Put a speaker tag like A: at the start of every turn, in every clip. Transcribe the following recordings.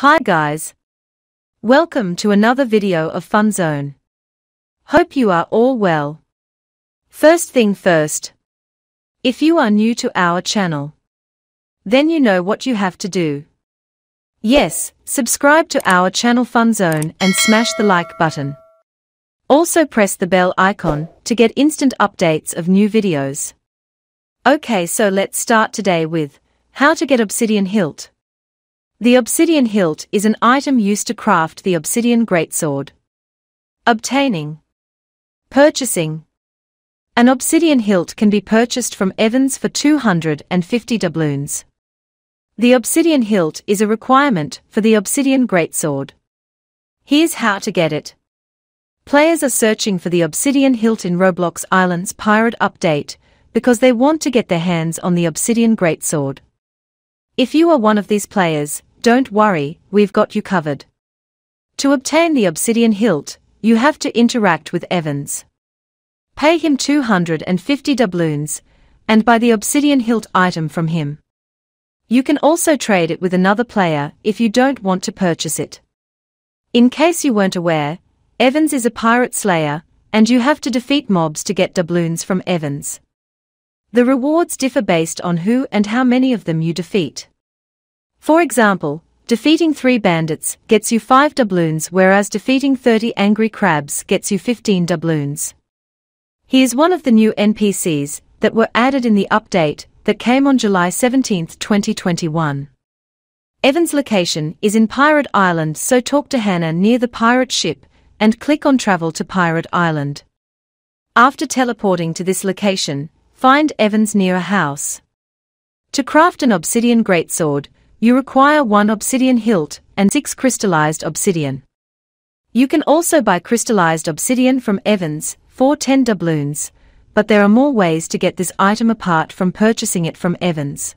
A: Hi guys. Welcome to another video of Fun Zone. Hope you are all well. First thing first. If you are new to our channel, then you know what you have to do. Yes, subscribe to our channel Fun Zone and smash the like button. Also press the bell icon to get instant updates of new videos. Okay so let's start today with how to get obsidian hilt. The obsidian hilt is an item used to craft the obsidian greatsword. Obtaining. Purchasing. An obsidian hilt can be purchased from Evans for 250 doubloons. The obsidian hilt is a requirement for the obsidian greatsword. Here's how to get it. Players are searching for the obsidian hilt in Roblox Island's pirate update because they want to get their hands on the obsidian greatsword. If you are one of these players, don't worry, we've got you covered. To obtain the obsidian hilt, you have to interact with Evans. Pay him 250 doubloons, and buy the obsidian hilt item from him. You can also trade it with another player if you don't want to purchase it. In case you weren't aware, Evans is a pirate slayer, and you have to defeat mobs to get doubloons from Evans. The rewards differ based on who and how many of them you defeat. For example, defeating 3 bandits gets you 5 doubloons whereas defeating 30 angry crabs gets you 15 doubloons. He is one of the new NPCs that were added in the update that came on July 17, 2021. Evan's location is in Pirate Island so talk to Hannah near the pirate ship and click on travel to Pirate Island. After teleporting to this location, find Evans near a house. To craft an obsidian greatsword, you require 1 obsidian hilt and 6 crystallized obsidian. You can also buy crystallized obsidian from Evans for 10 doubloons, but there are more ways to get this item apart from purchasing it from Evans.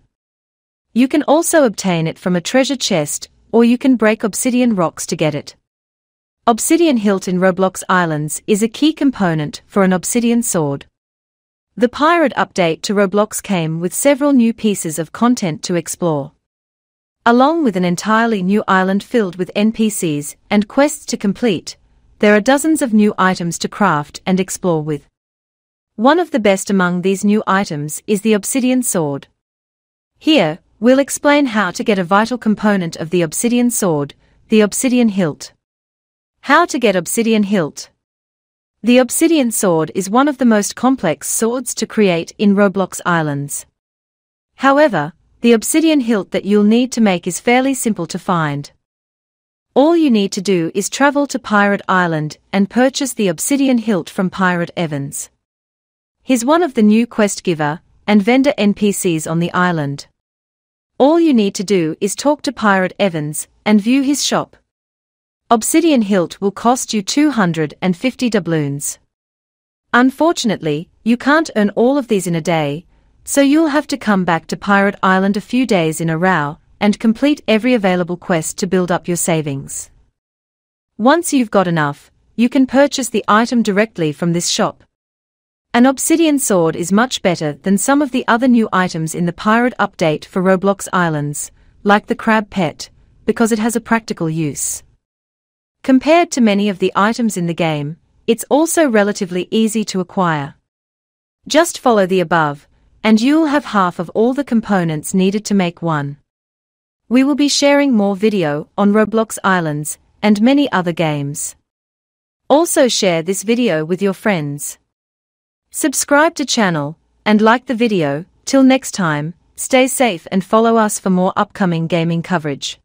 A: You can also obtain it from a treasure chest, or you can break obsidian rocks to get it. Obsidian hilt in Roblox Islands is a key component for an obsidian sword. The pirate update to Roblox came with several new pieces of content to explore. Along with an entirely new island filled with NPCs and quests to complete, there are dozens of new items to craft and explore with. One of the best among these new items is the Obsidian Sword. Here, we'll explain how to get a vital component of the Obsidian Sword, the Obsidian Hilt. How to get Obsidian Hilt The Obsidian Sword is one of the most complex swords to create in Roblox Islands. However, the obsidian hilt that you'll need to make is fairly simple to find. All you need to do is travel to Pirate Island and purchase the obsidian hilt from Pirate Evans. He's one of the new quest giver and vendor NPCs on the island. All you need to do is talk to Pirate Evans and view his shop. Obsidian hilt will cost you 250 doubloons. Unfortunately, you can't earn all of these in a day, so you'll have to come back to Pirate Island a few days in a row, and complete every available quest to build up your savings. Once you've got enough, you can purchase the item directly from this shop. An obsidian sword is much better than some of the other new items in the pirate update for Roblox Islands, like the crab pet, because it has a practical use. Compared to many of the items in the game, it's also relatively easy to acquire. Just follow the above, and you'll have half of all the components needed to make one. We will be sharing more video on Roblox Islands and many other games. Also share this video with your friends. Subscribe to channel and like the video. Till next time, stay safe and follow us for more upcoming gaming coverage.